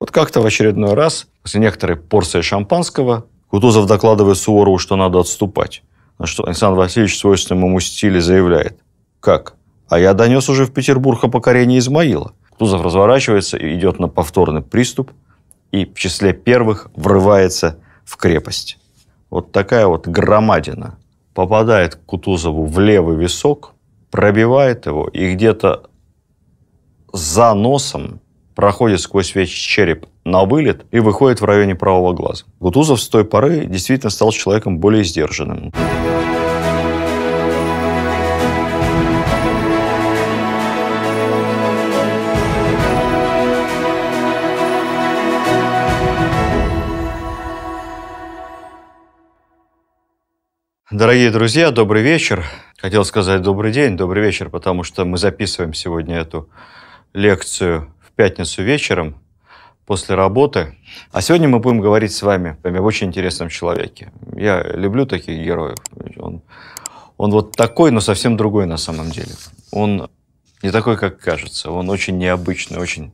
Вот как-то в очередной раз, после некоторой порции шампанского, Кутузов докладывает Суворову, что надо отступать. На что Александр Васильевич в свойственном ему стиле заявляет. Как? А я донес уже в Петербург о покорении Измаила. Кутузов разворачивается и идет на повторный приступ, и в числе первых врывается в крепость. Вот такая вот громадина попадает Кутузову в левый висок, пробивает его, и где-то за носом проходит сквозь весь череп на вылет и выходит в районе правого глаза. Кутузов с той поры действительно стал человеком более сдержанным. Дорогие друзья, добрый вечер. Хотел сказать добрый день, добрый вечер, потому что мы записываем сегодня эту лекцию в пятницу вечером после работы. А сегодня мы будем говорить с вами об очень интересном человеке. Я люблю таких героев. Он, он вот такой, но совсем другой на самом деле. Он не такой, как кажется. Он очень необычный, очень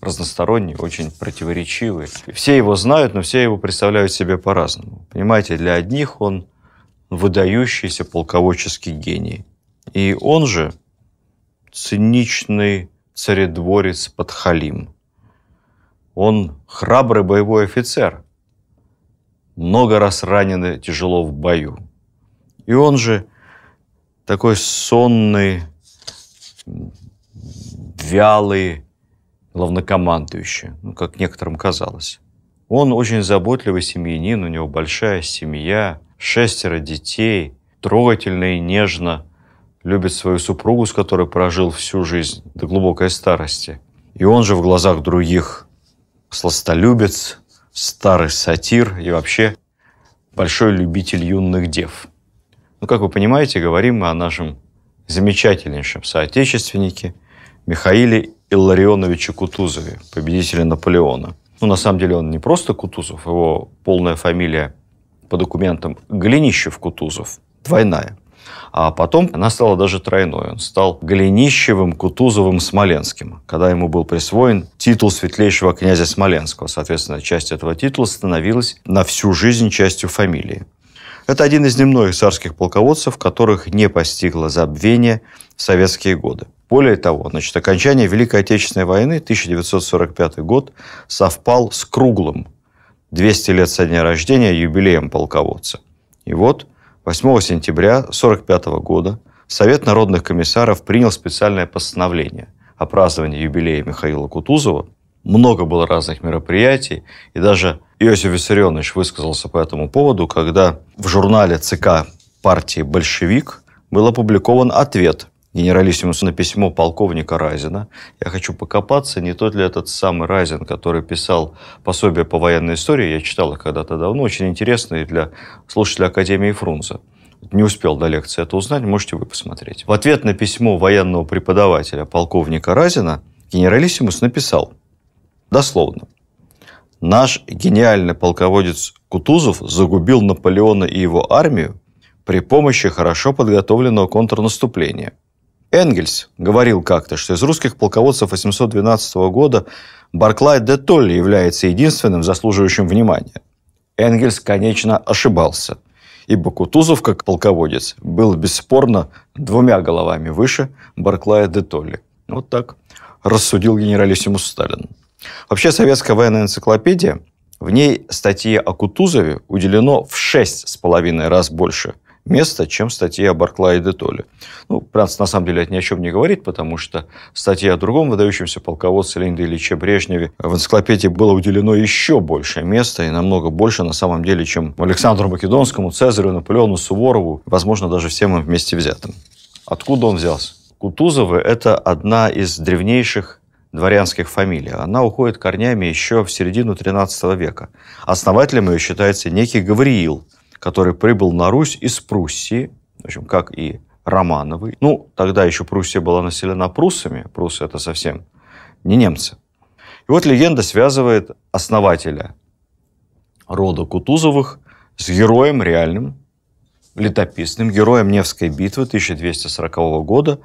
разносторонний, очень противоречивый. Все его знают, но все его представляют себе по-разному. Понимаете, для одних он выдающийся полководческий гений. И он же циничный царедворец Подхалим. Он храбрый боевой офицер, много раз раненый тяжело в бою. И он же такой сонный, вялый, главнокомандующий, ну, как некоторым казалось. Он очень заботливый семьянин, у него большая семья, шестеро детей, трогательно и нежно любит свою супругу, с которой прожил всю жизнь до глубокой старости. И он же в глазах других сластолюбец, старый сатир и вообще большой любитель юных дев. Ну, как вы понимаете, говорим мы о нашем замечательнейшем соотечественнике Михаиле Илларионовиче Кутузове, победителе Наполеона. Ну, на самом деле он не просто Кутузов, его полная фамилия – по документам Голенищев-Кутузов двойная. А потом она стала даже тройной. Он стал Голенищевым, Кутузовым, Смоленским, когда ему был присвоен титул светлейшего князя Смоленского. Соответственно, часть этого титула становилась на всю жизнь частью фамилии. Это один из немногих царских полководцев, которых не постигло забвение в советские годы. Более того, значит, окончание Великой Отечественной войны, 1945 год, совпал с круглым 200 лет со дня рождения юбилеем полководца. И вот 8 сентября 1945 года Совет народных комиссаров принял специальное постановление о праздновании юбилея Михаила Кутузова. Много было разных мероприятий, и даже Иосиф Виссарионович высказался по этому поводу, когда в журнале ЦК партии «Большевик» был опубликован ответ генералиссимусу на письмо полковника Разина. Я хочу покопаться, не тот ли этот самый Разин, который писал пособие по военной истории, я читал их когда-то давно, очень интересные для слушателя Академии Фрунзе не успел до лекции это узнать, можете вы посмотреть. В ответ на письмо военного преподавателя полковника Разина генералиссимус написал дословно. Наш гениальный полководец Кутузов загубил Наполеона и его армию при помощи хорошо подготовленного контрнаступления – Энгельс говорил как-то, что из русских полководцев 812 года Барклай де Толли является единственным заслуживающим внимания. Энгельс, конечно, ошибался, ибо Кутузов, как полководец, был бесспорно двумя головами выше Барклая де Толли. Вот так рассудил генералиссимус Сталин. Вообще, советская военная энциклопедия, в ней статье о Кутузове уделено в шесть с половиной раз больше – место чем статья о Барклае де Толли. Ну, Пранц на самом деле это ни о чем не говорит, потому что статья о другом выдающемся полководце Леониде Ильиче Брежневе в энциклопедии было уделено еще большее место и намного больше на самом деле, чем Александру Македонскому, Цезарю, Наполеону, Суворову, возможно, даже всем им вместе взятым. Откуда он взялся? Кутузовы – это одна из древнейших дворянских фамилий. Она уходит корнями еще в середину XIII века. Основателем ее считается некий Гавриил, который прибыл на Русь из Пруссии, в общем, как и Романовы. Ну, тогда еще Пруссия была населена пруссами, пруссы это совсем не немцы. И вот легенда связывает основателя рода Кутузовых с героем реальным, летописным, героем Невской битвы 1240 года,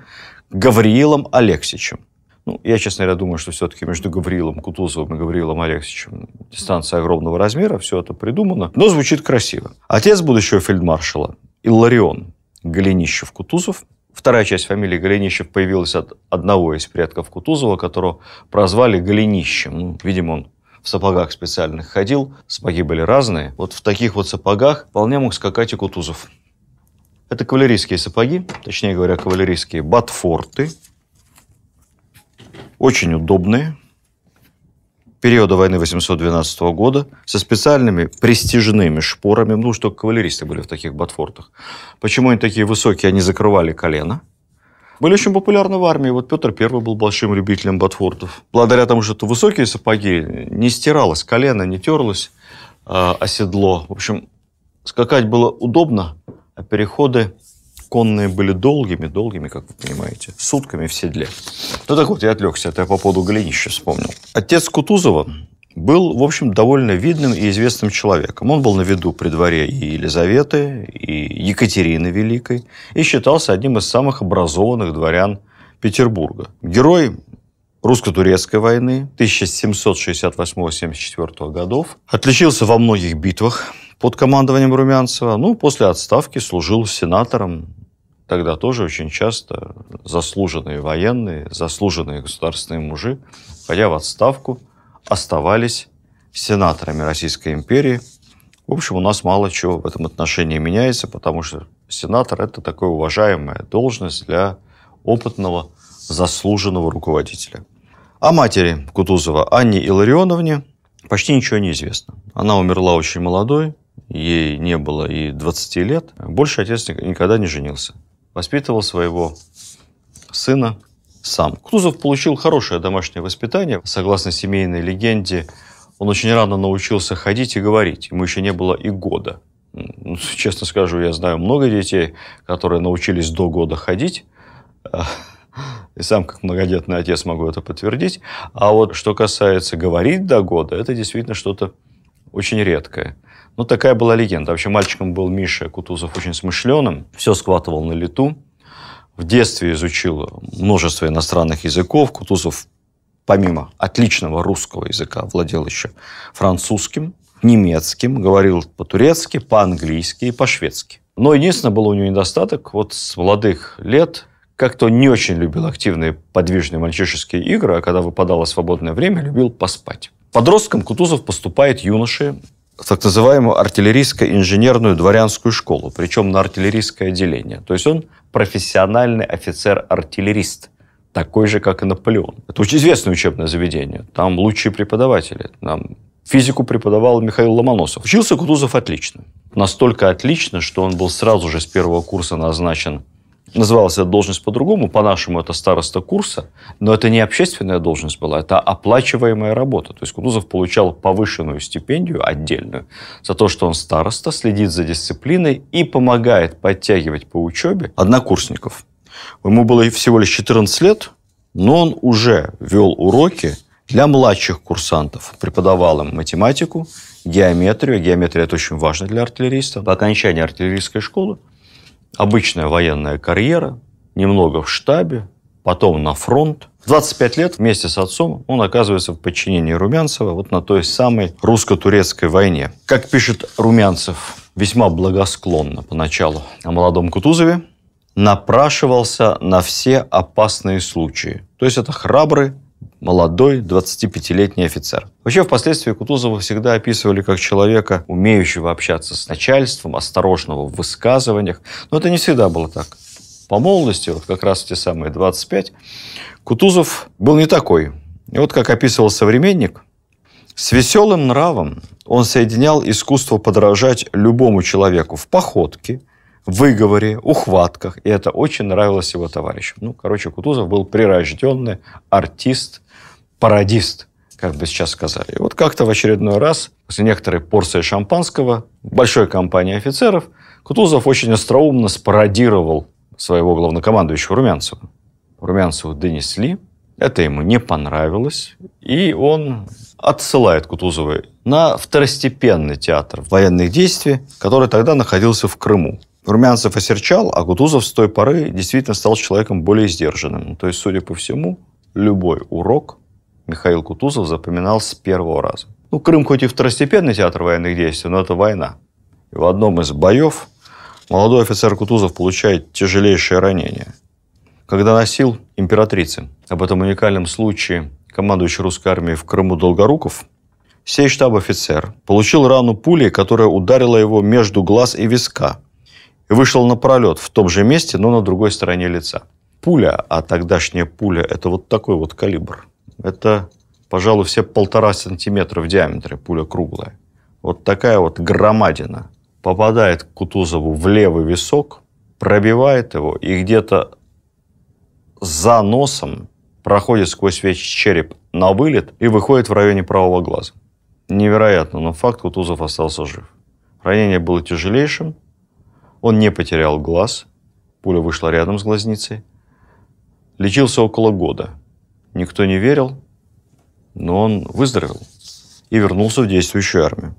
Гавриилом Алексичем. Ну, я, честно говоря, думаю, что все-таки между Гаврилом Кутузовым и Гаврилом Алексеевичем дистанция огромного размера, все это придумано, но звучит красиво. Отец будущего фельдмаршала Илларион Голенищев-Кутузов. Вторая часть фамилии Голенищев появилась от одного из предков Кутузова, которого прозвали Голенищем. Ну, видимо, он в сапогах специальных ходил, сапоги были разные. Вот в таких вот сапогах вполне мог скакать и Кутузов. Это кавалерийские сапоги, точнее говоря, кавалерийские батфорты очень удобные, периода войны 812 года, со специальными престижными шпорами, ну, что кавалеристы были в таких ботфортах. Почему они такие высокие, они закрывали колено? Были очень популярны в армии. Вот Петр первый был большим любителем ботфортов. Благодаря тому, что это высокие сапоги, не стиралось колено, не терлось э, оседло. В общем, скакать было удобно, а переходы конные были долгими, долгими, как вы понимаете, сутками в седле. Ну так вот, я отвлекся, это я по поводу Голенища вспомнил. Отец Кутузова был, в общем, довольно видным и известным человеком. Он был на виду при дворе и Елизаветы, и Екатерины Великой, и считался одним из самых образованных дворян Петербурга. Герой русско-турецкой войны 1768-74 годов. Отличился во многих битвах под командованием Румянцева. Ну, после отставки служил сенатором тогда тоже очень часто заслуженные военные, заслуженные государственные мужи, ходя в отставку, оставались сенаторами Российской империи. В общем, у нас мало чего в этом отношении меняется, потому что сенатор – это такая уважаемая должность для опытного, заслуженного руководителя. О матери Кутузова Анне Илларионовне почти ничего не известно. Она умерла очень молодой, ей не было и 20 лет. Больше отец никогда не женился воспитывал своего сына сам. Кутузов получил хорошее домашнее воспитание. Согласно семейной легенде, он очень рано научился ходить и говорить. Ему еще не было и года. Ну, честно скажу, я знаю много детей, которые научились до года ходить. И сам, как многодетный отец, могу это подтвердить. А вот что касается говорить до года, это действительно что-то очень редкое. Ну, такая была легенда. Вообще, мальчиком был Миша Кутузов очень смышленым, все схватывал на лету. В детстве изучил множество иностранных языков. Кутузов, помимо отличного русского языка, владел еще французским, немецким, говорил по-турецки, по-английски и по-шведски. Но единственное, было у него недостаток. Вот с молодых лет как-то не очень любил активные подвижные мальчишеские игры, а когда выпадало свободное время, любил поспать. Подростком Кутузов поступает юноши так называемую артиллерийско-инженерную дворянскую школу, причем на артиллерийское отделение. То есть он профессиональный офицер-артиллерист, такой же, как и Наполеон. Это очень известное учебное заведение, там лучшие преподаватели, там Физику преподавал Михаил Ломоносов. Учился Кутузов отлично. Настолько отлично, что он был сразу же с первого курса назначен Называлась эта должность по-другому, по-нашему это староста курса, но это не общественная должность была, это оплачиваемая работа. То есть Кутузов получал повышенную стипендию отдельную за то, что он староста, следит за дисциплиной и помогает подтягивать по учебе однокурсников. Ему было всего лишь 14 лет, но он уже вел уроки для младших курсантов. Преподавал им математику, геометрию. Геометрия – это очень важно для артиллериста. По окончании артиллерийской школы Обычная военная карьера, немного в штабе, потом на фронт. В 25 лет вместе с отцом он оказывается в подчинении Румянцева вот на той самой русско-турецкой войне. Как пишет Румянцев, весьма благосклонно поначалу о молодом Кутузове, напрашивался на все опасные случаи. То есть это храбрый, молодой 25-летний офицер. Вообще, впоследствии Кутузова всегда описывали как человека, умеющего общаться с начальством, осторожного в высказываниях. Но это не всегда было так. По молодости, вот как раз те самые 25, Кутузов был не такой. И вот как описывал современник, с веселым нравом он соединял искусство подражать любому человеку в походке – выговоре, ухватках, и это очень нравилось его товарищам. Ну, короче, Кутузов был прирожденный артист, пародист, как бы сейчас сказали. И вот как-то в очередной раз, после некоторой порции шампанского, большой компании офицеров, Кутузов очень остроумно спародировал своего главнокомандующего Румянцева. Румянцеву донесли, это ему не понравилось, и он отсылает Кутузова на второстепенный театр военных действий, который тогда находился в Крыму. Румянцев осерчал, а Кутузов с той поры действительно стал человеком более сдержанным. То есть, судя по всему, любой урок Михаил Кутузов запоминал с первого раза. Ну, Крым хоть и второстепенный театр военных действий, но это война. И в одном из боев молодой офицер Кутузов получает тяжелейшее ранение. Когда носил императрицы об этом уникальном случае командующий русской армией в Крыму Долгоруков, сей штаб-офицер получил рану пули, которая ударила его между глаз и виска, и вышел на пролет в том же месте, но на другой стороне лица. Пуля, а тогдашняя пуля – это вот такой вот калибр – это, пожалуй, все полтора сантиметра в диаметре, пуля круглая. Вот такая вот громадина попадает к Кутузову в левый висок, пробивает его и где-то за носом проходит сквозь весь череп на вылет и выходит в районе правого глаза. Невероятно, но факт Кутузов остался жив. Ранение было тяжелейшим, он не потерял глаз, пуля вышла рядом с глазницей, лечился около года – никто не верил, но он выздоровел и вернулся в действующую армию.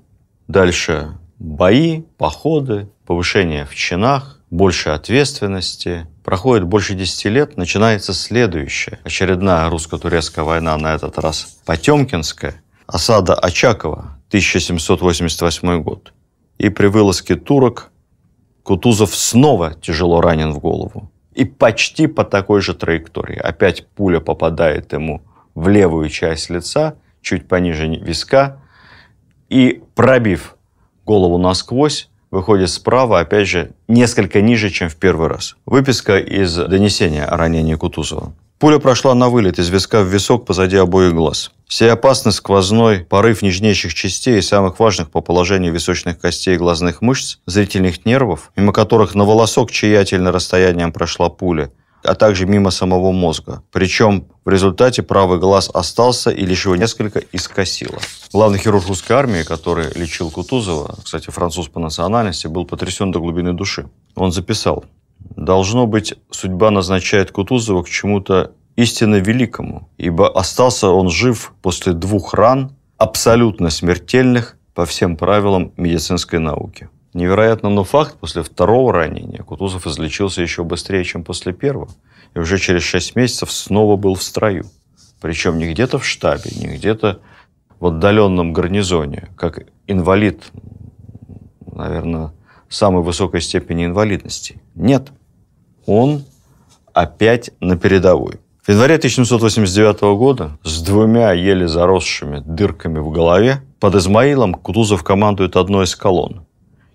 Дальше бои, походы, повышение в чинах, больше ответственности. Проходит больше 10 лет, начинается следующая, Очередная русско-турецкая война, на этот раз Потемкинская. Осада Очакова, 1788 год. И при вылазке турок Кутузов снова тяжело ранен в голову. И почти по такой же траектории. Опять пуля попадает ему в левую часть лица, чуть пониже виска. И пробив голову насквозь, выходит справа, опять же, несколько ниже, чем в первый раз. Выписка из донесения о ранении Кутузова. Пуля прошла на вылет из виска в висок позади обоих глаз. Все опасный сквозной порыв нижнейших частей и самых важных по положению височных костей глазных мышц, зрительных нервов, мимо которых на волосок чаятельно расстоянием прошла пуля – а также мимо самого мозга. Причем в результате правый глаз остался и лишь его несколько искосило. Главный хирург русской армии, который лечил Кутузова, кстати, француз по национальности, был потрясен до глубины души. Он записал, «Должно быть, судьба назначает Кутузова к чему-то истинно великому, ибо остался он жив после двух ран, абсолютно смертельных по всем правилам медицинской науки. Невероятно, но факт, после второго ранения Кутузов излечился еще быстрее, чем после первого, и уже через шесть месяцев снова был в строю. Причем не где-то в штабе, не где-то в отдаленном гарнизоне, как инвалид, наверное, самой высокой степени инвалидности. Нет, он опять на передовой. В январе 1789 года с двумя еле заросшими дырками в голове под Измаилом Кутузов командует одной из колонн.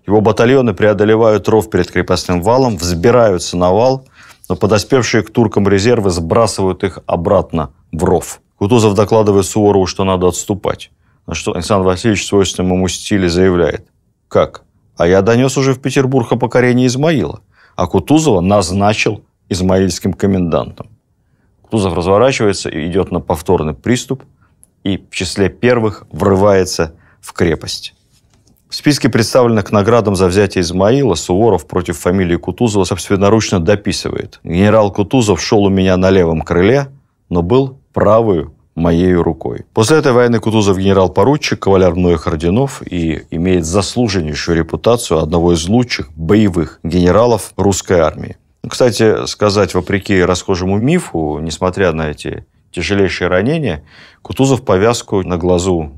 Его батальоны преодолевают ров перед крепостным валом, взбираются на вал, но подоспевшие к туркам резервы сбрасывают их обратно в ров. Кутузов докладывает Суворову, что надо отступать. На что Александр Васильевич в свойственном ему стиле заявляет. Как? А я донес уже в Петербург о покорении Измаила. А Кутузова назначил измаильским комендантом. Кутузов разворачивается и идет на повторный приступ и в числе первых врывается в крепость. В списке представленных наградам за взятие Измаила Суворов против фамилии Кутузова собственноручно дописывает. «Генерал Кутузов шел у меня на левом крыле, но был правую моей рукой. После этой войны Кутузов генерал-поручик, кавалер многих орденов и имеет заслуженнейшую репутацию одного из лучших боевых генералов русской армии. Кстати, сказать, вопреки расхожему мифу, несмотря на эти тяжелейшие ранения, Кутузов повязку на глазу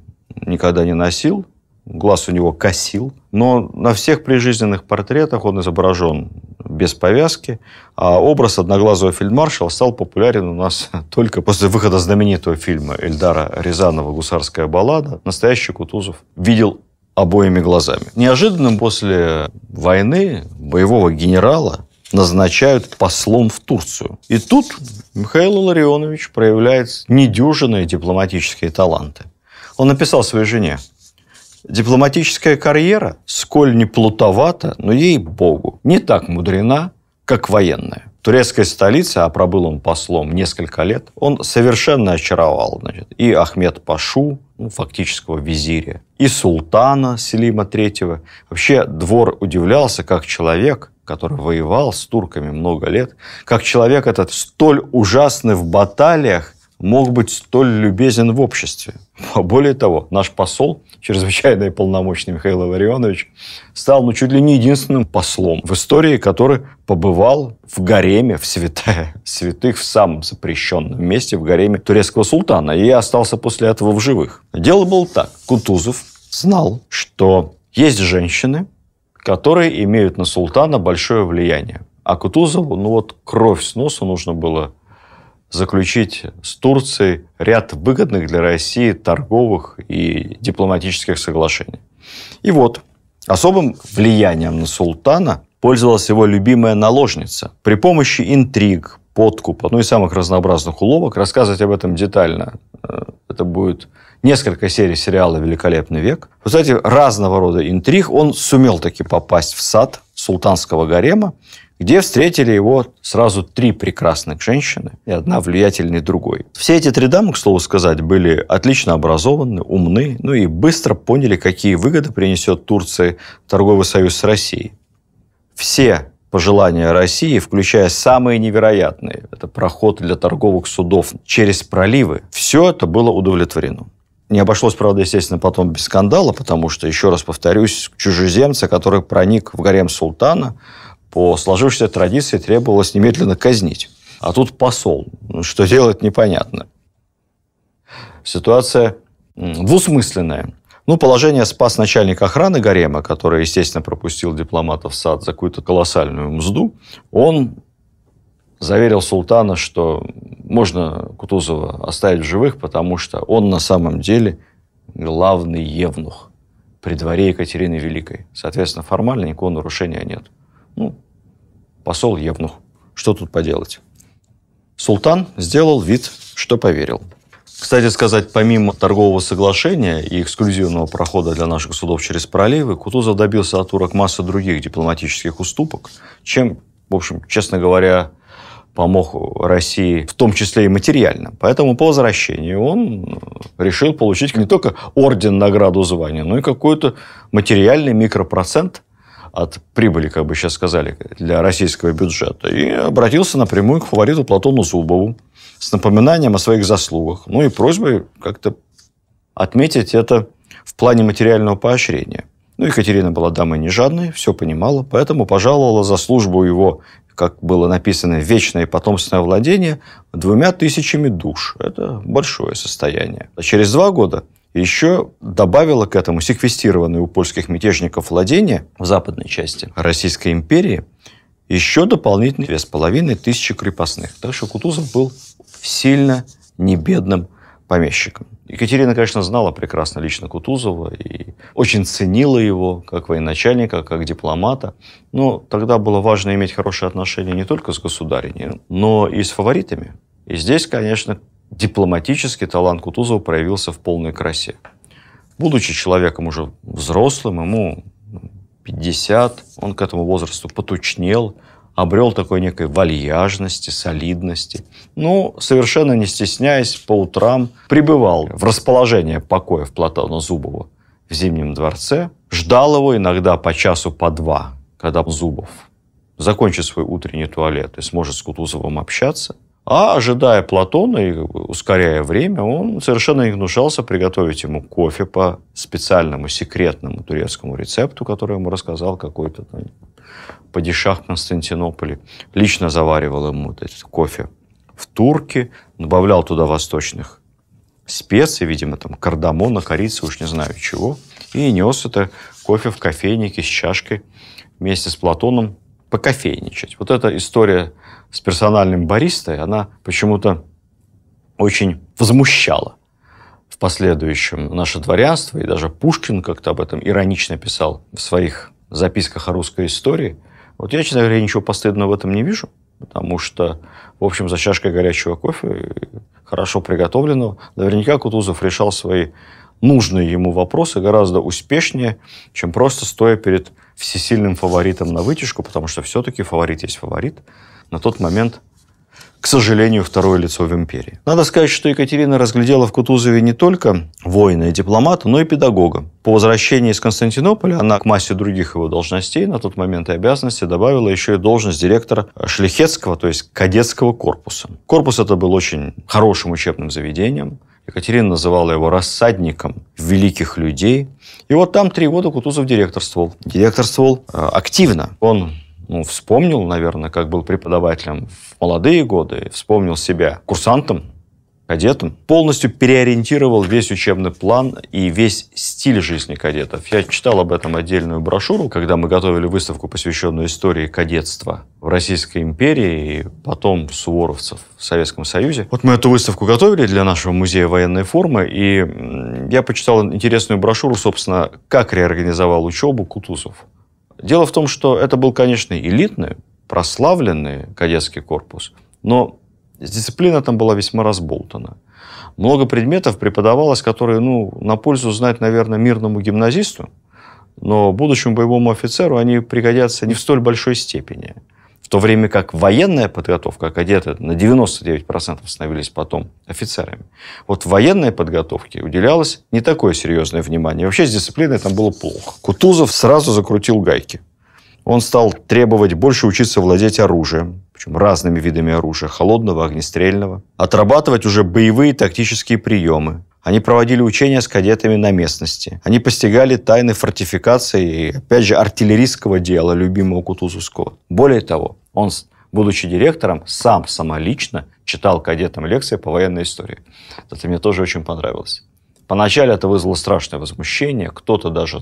никогда не носил, глаз у него косил, но на всех прижизненных портретах он изображен без повязки, а образ одноглазого фельдмаршала стал популярен у нас только после выхода знаменитого фильма Эльдара Рязанова «Гусарская баллада». Настоящий Кутузов видел обоими глазами. Неожиданно после войны боевого генерала назначают послом в Турцию. И тут Михаил Ларионович проявляет недюжинные дипломатические таланты. Он написал своей жене Дипломатическая карьера, сколь не плутовата, но ей-богу, не так мудрена, как военная. В турецкой столице, а пробыл он послом несколько лет, он совершенно очаровал значит, и Ахмед Пашу, ну, фактического визиря, и султана Селима III. Вообще двор удивлялся, как человек, который воевал с турками много лет, как человек этот столь ужасный в баталиях, мог быть столь любезен в обществе. А более того, наш посол, чрезвычайно и полномочный Михаил Илларионович, стал ну, чуть ли не единственным послом в истории, который побывал в гареме, в святая, святых, в самом запрещенном месте, в гареме турецкого султана, и остался после этого в живых. Дело было так. Кутузов знал, что есть женщины, которые имеют на султана большое влияние. А Кутузову, ну вот кровь с носа нужно было заключить с Турцией ряд выгодных для России торговых и дипломатических соглашений. И вот, особым влиянием на султана пользовалась его любимая наложница. При помощи интриг, подкупа, ну и самых разнообразных уловок, рассказывать об этом детально, э, это будет несколько серий сериала «Великолепный век». В результате разного рода интриг он сумел таки попасть в сад султанского гарема, где встретили его сразу три прекрасных женщины и одна влиятельнее другой. Все эти три дамы, к слову сказать, были отлично образованы, умны, ну и быстро поняли, какие выгоды принесет Турции торговый союз с Россией. Все пожелания России, включая самые невероятные, это проход для торговых судов через проливы, все это было удовлетворено. Не обошлось, правда, естественно, потом без скандала, потому что, еще раз повторюсь, чужеземца, который проник в гарем султана, по сложившейся традиции требовалось немедленно казнить. А тут посол. Что делать, непонятно. Ситуация двусмысленная. Ну, положение спас начальник охраны гарема, который, естественно, пропустил дипломатов в сад за какую-то колоссальную мзду. Он заверил султана, что можно Кутузова оставить в живых, потому что он на самом деле главный евнух при дворе Екатерины Великой. Соответственно, формально никакого нарушения нет. Ну, посол Евнух. Что тут поделать? Султан сделал вид, что поверил. Кстати сказать, помимо торгового соглашения и эксклюзивного прохода для наших судов через проливы, Кутузов добился от турок массы других дипломатических уступок, чем, в общем, честно говоря, помог России, в том числе и материально. Поэтому по возвращению он э, решил получить не только орден, награду, звание, но и какой-то материальный микропроцент – от прибыли, как бы сейчас сказали, для российского бюджета. И обратился напрямую к фавориту Платону Зубову с напоминанием о своих заслугах. Ну и просьбой как-то отметить это в плане материального поощрения. Ну, Екатерина была дамой не жадной, все понимала, поэтому пожаловала за службу его, как было написано, вечное потомственное владение двумя тысячами душ. Это большое состояние. А через два года еще добавила к этому секвестированные у польских мятежников владения в западной части Российской империи еще дополнительные две с половиной тысячи крепостных. Так что Кутузов был сильно небедным помещиком. Екатерина, конечно, знала прекрасно лично Кутузова и очень ценила его как военачальника, как дипломата. Но тогда было важно иметь хорошие отношения не только с государиней, но и с фаворитами. И здесь, конечно, дипломатический талант Кутузова проявился в полной красе. Будучи человеком уже взрослым, ему 50, ну, он к этому возрасту потучнел, обрел такой некой вальяжности, солидности. Ну, совершенно не стесняясь, по утрам пребывал в расположение покоев Платона Зубова в Зимнем дворце, ждал его иногда по часу, по два, когда Зубов закончит свой утренний туалет и сможет с Кутузовым общаться – а ожидая Платона и ускоряя время, он совершенно не гнушался приготовить ему кофе по специальному секретному турецкому рецепту, который ему рассказал какой-то там падишах Константинополе. Лично заваривал ему этот кофе в турке, добавлял туда восточных специй, видимо, там кардамона, корицы, уж не знаю чего, и нес это кофе в кофейнике с чашкой вместе с Платоном покофейничать. Вот эта история с персональным баристой, она почему-то очень возмущала в последующем наше дворянство, и даже Пушкин как-то об этом иронично писал в своих записках о русской истории. Вот я, честно говоря, ничего постыдного в этом не вижу, потому что, в общем, за чашкой горячего кофе, э, хорошо приготовленного, наверняка Кутузов решал свои нужные ему вопросы гораздо успешнее, чем просто стоя перед всесильным фаворитом на вытяжку, потому что все-таки фаворит есть фаворит. На тот момент к сожалению, второе лицо в империи. Надо сказать, что Екатерина разглядела в Кутузове не только воина и дипломата, но и педагога. По возвращении из Константинополя она к массе других его должностей на тот момент и обязанностей добавила еще и должность директора Шлихетского, то есть кадетского корпуса. Корпус это был очень хорошим учебным заведением, Екатерина называла его рассадником великих людей. И вот там три года Кутузов директорствовал. Директорствовал э, активно. Он ну, вспомнил, наверное, как был преподавателем в молодые годы, вспомнил себя курсантом кадетам, полностью переориентировал весь учебный план и весь стиль жизни кадетов. Я читал об этом отдельную брошюру, когда мы готовили выставку, посвященную истории кадетства в Российской империи и потом суворовцев в Советском Союзе. Вот мы эту выставку готовили для нашего музея военной формы, и я почитал интересную брошюру, собственно, как реорганизовал учебу Кутузов. Дело в том, что это был, конечно, элитный, прославленный кадетский корпус, но Дисциплина там была весьма разболтана. Много предметов преподавалось, которые ну, на пользу знать, наверное, мирному гимназисту, но будущему боевому офицеру они пригодятся не в столь большой степени. В то время как военная подготовка, кадеты на 99% становились потом офицерами. Вот военной подготовке уделялось не такое серьезное внимание. Вообще с дисциплиной там было плохо. Кутузов сразу закрутил гайки. Он стал требовать больше учиться владеть оружием, причем разными видами оружия, холодного, огнестрельного, отрабатывать уже боевые тактические приемы. Они проводили учения с кадетами на местности. Они постигали тайны фортификации и, опять же, артиллерийского дела, любимого Кутузовского. Более того, он, будучи директором, сам самолично читал кадетам лекции по военной истории. Это мне тоже очень понравилось. Поначалу это вызвало страшное возмущение. Кто-то даже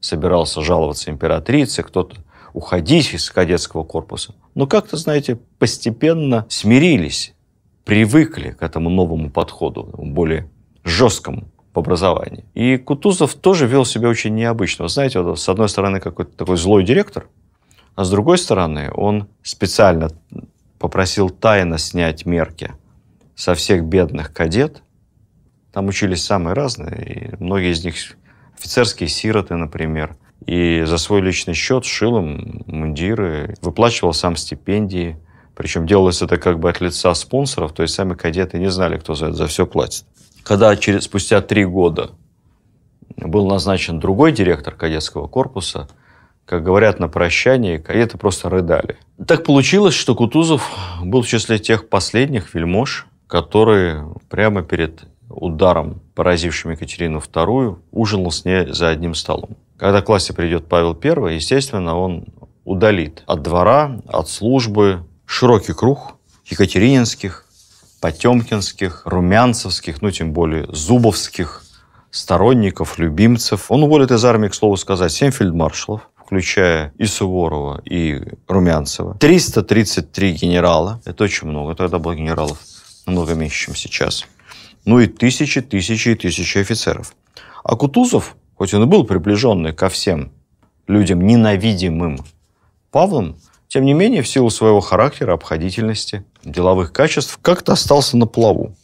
собирался жаловаться императрице, кто-то уходить из кадетского корпуса. Но как-то, знаете, постепенно смирились, привыкли к этому новому подходу, более жесткому в образовании. И Кутузов тоже вел себя очень необычно. Вы знаете, вот, с одной стороны, какой-то такой злой директор, а с другой стороны, он специально попросил тайно снять мерки со всех бедных кадет. Там учились самые разные, и многие из них офицерские сироты, например – и за свой личный счет шил им мундиры, выплачивал сам стипендии. Причем делалось это как бы от лица спонсоров, то есть сами кадеты не знали, кто за это за все платит. Когда через, спустя три года был назначен другой директор кадетского корпуса, как говорят на прощании, кадеты просто рыдали. Так получилось, что Кутузов был в числе тех последних вельмож, которые прямо перед ударом, поразившим Екатерину II, ужинал с ней за одним столом. Когда к власти придет Павел I, естественно, он удалит от двора, от службы широкий круг екатерининских, потемкинских, румянцевских, ну, тем более зубовских сторонников, любимцев. Он уволит из армии, к слову сказать, семь фельдмаршалов, включая и Суворова, и Румянцева. 333 генерала. Это очень много. Тогда было генералов намного меньше, чем сейчас ну и тысячи, тысячи и тысячи офицеров. А Кутузов, хоть он и был приближенный ко всем людям ненавидимым Павлом, тем не менее, в силу своего характера, обходительности, деловых качеств, как-то остался на плаву.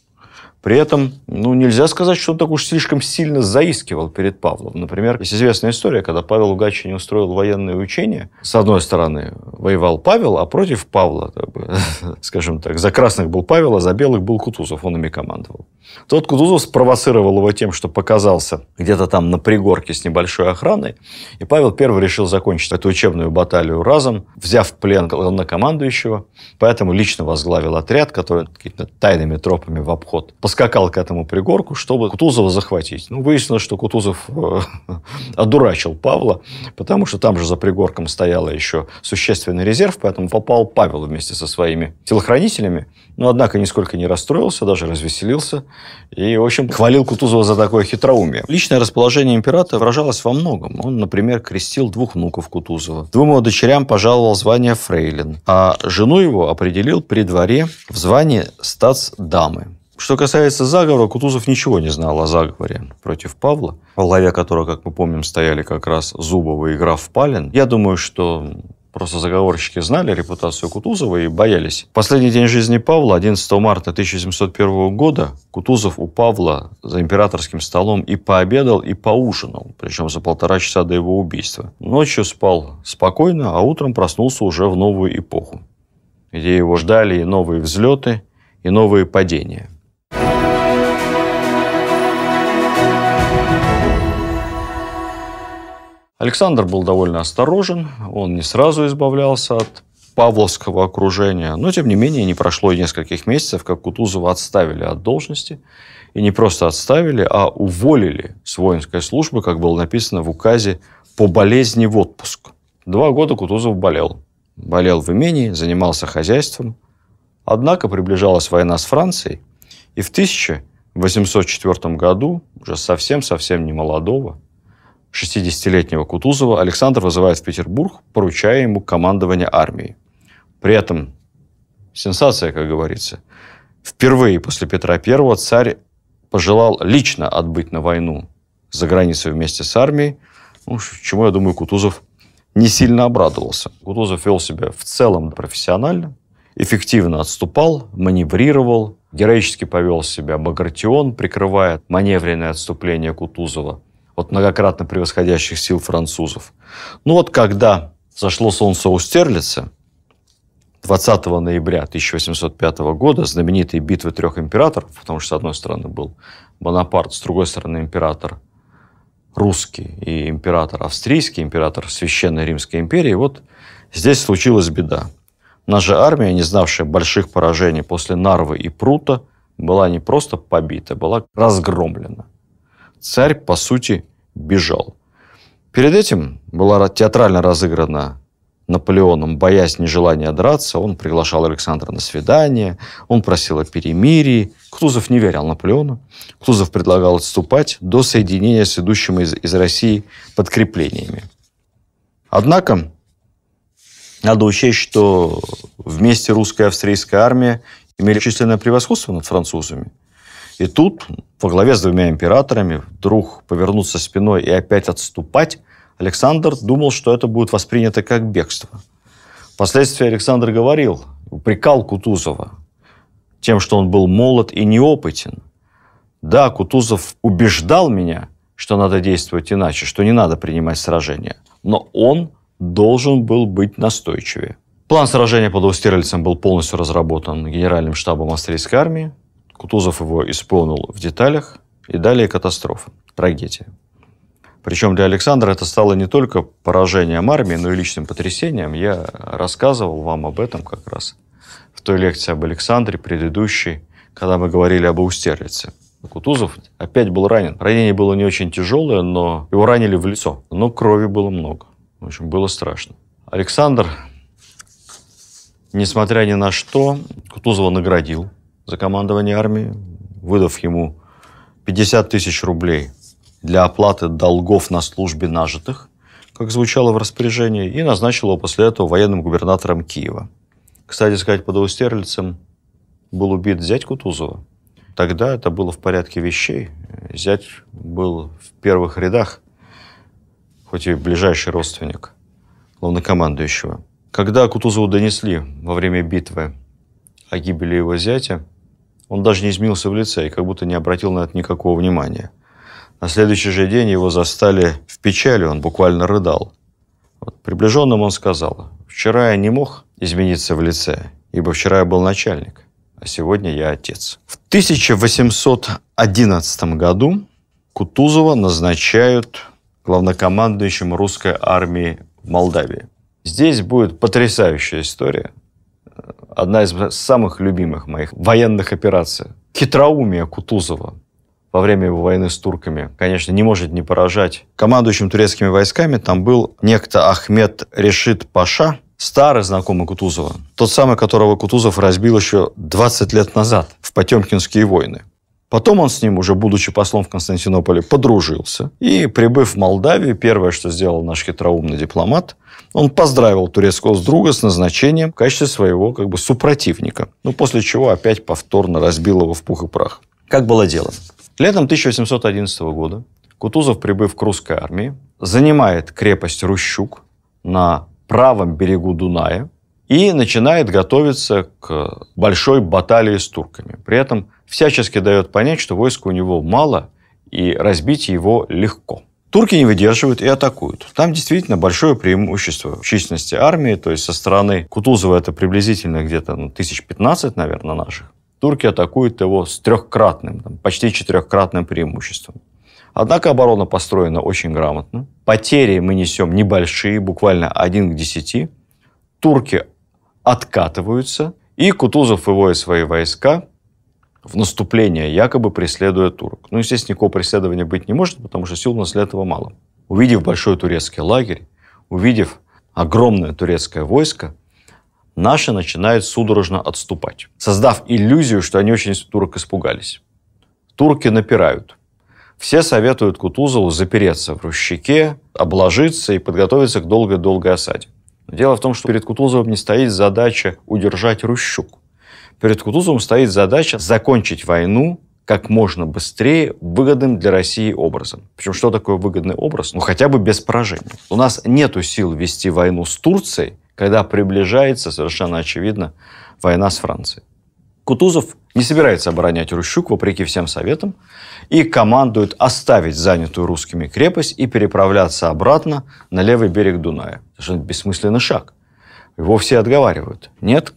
При этом, ну, нельзя сказать, что он так уж слишком сильно заискивал перед Павлом. Например, есть известная история, когда Павел Угачин устроил военное учение. С одной стороны, воевал Павел, а против Павла, так бы, скажем так, за красных был Павел, а за белых был Кутузов, он ими командовал. Тот Кутузов спровоцировал его тем, что показался где-то там на пригорке с небольшой охраной, и Павел первый решил закончить эту учебную баталию разом, взяв плен главнокомандующего, поэтому лично возглавил отряд, который ну, какими-то тайными тропами в обход поскакал к этому пригорку, чтобы Кутузова захватить. Ну, выяснилось, что Кутузов э, одурачил Павла, потому что там же за пригорком стояла еще существенный резерв, поэтому попал Павел вместе со своими телохранителями. Но, однако, нисколько не расстроился, даже развеселился. И, в общем, хвалил Кутузова за такое хитроумие. Личное расположение императора выражалось во многом. Он, например, крестил двух внуков Кутузова. Двум его дочерям пожаловал звание фрейлин, а жену его определил при дворе в звании статс-дамы. Что касается заговора, Кутузов ничего не знал о заговоре против Павла, во главе которого, как мы помним, стояли как раз Зубова и граф Палин. Я думаю, что Просто заговорщики знали репутацию Кутузова и боялись. Последний день жизни Павла, 11 марта 1701 года, Кутузов у Павла за императорским столом и пообедал, и поужинал, причем за полтора часа до его убийства. Ночью спал спокойно, а утром проснулся уже в новую эпоху, где его ждали и новые взлеты, и новые падения. Александр был довольно осторожен, он не сразу избавлялся от павловского окружения, но, тем не менее, не прошло и нескольких месяцев, как Кутузова отставили от должности, и не просто отставили, а уволили с воинской службы, как было написано в указе «по болезни в отпуск». Два года Кутузов болел. Болел в имении, занимался хозяйством. Однако приближалась война с Францией, и в 1804 году, уже совсем-совсем не молодого, 60-летнего Кутузова Александр вызывает в Петербург, поручая ему командование армией. При этом сенсация, как говорится. Впервые после Петра I царь пожелал лично отбыть на войну за границей вместе с армией, ну, чему, я думаю, Кутузов не сильно обрадовался. Кутузов вел себя в целом профессионально, эффективно отступал, маневрировал, героически повел себя Багратион, прикрывая маневренное отступление Кутузова – от многократно превосходящих сил французов. Ну вот когда зашло солнце у Стерлица, 20 ноября 1805 года знаменитые битвы трех императоров, потому что с одной стороны был Бонапарт, с другой стороны император русский и император австрийский, император Священной Римской империи, вот здесь случилась беда. Наша армия, не знавшая больших поражений после Нарвы и Прута, была не просто побита, была разгромлена царь, по сути, бежал. Перед этим была театрально разыграна Наполеоном боясь нежелания драться, он приглашал Александра на свидание, он просил о перемирии. Клузов не верил Наполеону. Клузов предлагал отступать до соединения с идущим из, из России подкреплениями. Однако, надо учесть, что вместе русско-австрийская армия имели численное превосходство над французами – и тут во главе с двумя императорами вдруг повернуться спиной и опять отступать, Александр думал, что это будет воспринято как бегство. Впоследствии Александр говорил, упрекал Кутузова тем, что он был молод и неопытен. Да, Кутузов убеждал меня, что надо действовать иначе, что не надо принимать сражение. Но он должен был быть настойчивее. План сражения под Аустерлицем был полностью разработан генеральным штабом австрийской армии. Кутузов его исполнил в деталях, и далее катастрофа, трагедия. Причем для Александра это стало не только поражением армии, но и личным потрясением. Я рассказывал вам об этом как раз в той лекции об Александре, предыдущей, когда мы говорили об Аустерлице. Кутузов опять был ранен. Ранение было не очень тяжелое, но его ранили в лицо. Но крови было много. В общем, было страшно. Александр, несмотря ни на что, Кутузова наградил за командование армии, выдав ему 50 тысяч рублей для оплаты долгов на службе нажитых, как звучало в распоряжении, и назначил его после этого военным губернатором Киева. Кстати сказать, под Аустерлицем был убит зять Кутузова. Тогда это было в порядке вещей. Зять был в первых рядах, хоть и ближайший родственник главнокомандующего. Когда Кутузову донесли во время битвы о гибели его зятя, он даже не изменился в лице и как будто не обратил на это никакого внимания. На следующий же день его застали в печали, он буквально рыдал. Вот приближенным он сказал, «Вчера я не мог измениться в лице, ибо вчера я был начальник, а сегодня я отец». В 1811 году Кутузова назначают главнокомандующим русской армии в Молдавии. Здесь будет потрясающая история – одна из самых любимых моих военных операций. Хитроумие Кутузова во время его войны с турками, конечно, не может не поражать. Командующим турецкими войсками там был некто Ахмед Решит Паша, старый знакомый Кутузова, тот самый, которого Кутузов разбил еще 20 лет назад в Потемкинские войны. Потом он с ним, уже будучи послом в Константинополе, подружился. И, прибыв в Молдавию, первое, что сделал наш хитроумный дипломат, он поздравил турецкого друга с назначением в качестве своего как бы супротивника. Ну, после чего опять повторно разбил его в пух и прах. Как было дело? Летом 1811 года Кутузов, прибыв к русской армии, занимает крепость Рущук на правом берегу Дуная и начинает готовиться к большой баталии с турками. При этом всячески дает понять, что войск у него мало и разбить его легко. Турки не выдерживают и атакуют. Там действительно большое преимущество в численности армии, то есть со стороны Кутузова это приблизительно где-то ну, 1015, наверное, наших. Турки атакуют его с трехкратным, там, почти четырехкратным преимуществом. Однако оборона построена очень грамотно. Потери мы несем небольшие, буквально 1 к 10. Турки откатываются, и Кутузов выводит свои войска в наступление, якобы преследуя турок. Ну, естественно, никакого преследования быть не может, потому что сил у нас для этого мало. Увидев большой турецкий лагерь, увидев огромное турецкое войско, наши начинают судорожно отступать, создав иллюзию, что они очень турок испугались. Турки напирают. Все советуют Кутузову запереться в Рущике, обложиться и подготовиться к долгой-долгой осаде. дело в том, что перед Кутузовым не стоит задача удержать Рущук. Перед Кутузовым стоит задача закончить войну как можно быстрее выгодным для России образом. Причем что такое выгодный образ? Ну хотя бы без поражения. У нас нету сил вести войну с Турцией, когда приближается, совершенно очевидно, война с Францией. Кутузов не собирается оборонять Рущук, вопреки всем советам, и командует оставить занятую русскими крепость и переправляться обратно на левый берег Дуная. Это же бессмысленный шаг. Его все отговаривают. Нет,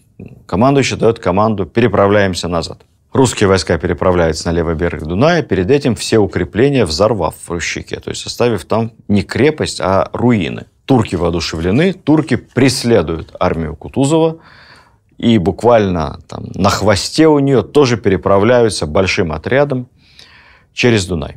Командующий дает команду «переправляемся назад». Русские войска переправляются на левый берег Дуная, перед этим все укрепления взорвав в Рущике, то есть оставив там не крепость, а руины. Турки воодушевлены, турки преследуют армию Кутузова, и буквально там, на хвосте у нее тоже переправляются большим отрядом через Дунай.